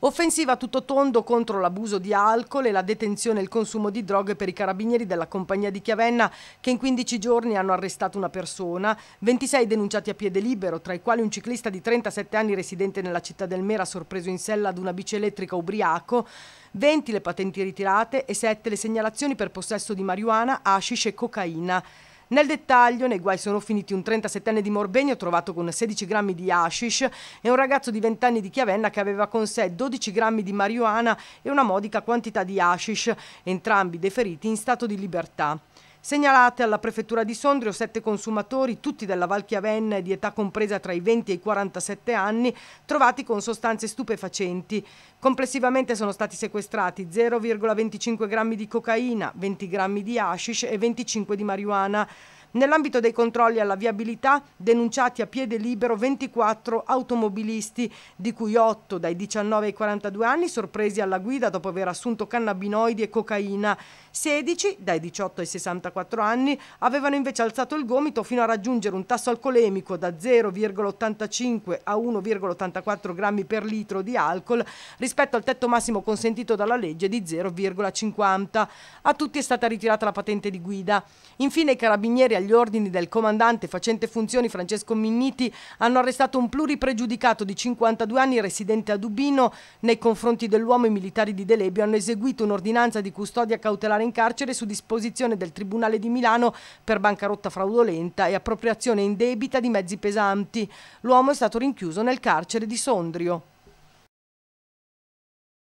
Offensiva a tutto tondo contro l'abuso di alcol e la detenzione e il consumo di droghe per i carabinieri della compagnia di Chiavenna che in 15 giorni hanno arrestato una persona, 26 denunciati a piede libero, tra i quali un ciclista di 37 anni residente nella città del Mera sorpreso in sella ad una bici elettrica ubriaco, 20 le patenti ritirate e 7 le segnalazioni per possesso di marijuana, hashish e cocaina. Nel dettaglio, nei guai sono finiti un 37enne di Morbegno trovato con 16 grammi di hashish e un ragazzo di 20 anni di Chiavenna che aveva con sé 12 grammi di marijuana e una modica quantità di hashish, entrambi deferiti in stato di libertà. Segnalate alla Prefettura di Sondrio sette consumatori, tutti della Val di età compresa tra i 20 e i 47 anni, trovati con sostanze stupefacenti. Complessivamente sono stati sequestrati 0,25 grammi di cocaina, 20 grammi di hashish e 25 di marijuana. Nell'ambito dei controlli alla viabilità denunciati a piede libero 24 automobilisti, di cui 8 dai 19 ai 42 anni sorpresi alla guida dopo aver assunto cannabinoidi e cocaina, 16 dai 18 ai 64 anni avevano invece alzato il gomito fino a raggiungere un tasso alcolemico da 0,85 a 1,84 grammi per litro di alcol rispetto al tetto massimo consentito dalla legge di 0,50. A tutti è stata ritirata la patente di guida. Infine i carabinieri agli ordini del comandante facente funzioni Francesco Minniti hanno arrestato un pluripregiudicato di 52 anni residente a Dubino. Nei confronti dell'uomo i militari di Delebio hanno eseguito un'ordinanza di custodia cautelare in carcere su disposizione del Tribunale di Milano per bancarotta fraudolenta e appropriazione indebita di mezzi pesanti. L'uomo è stato rinchiuso nel carcere di Sondrio.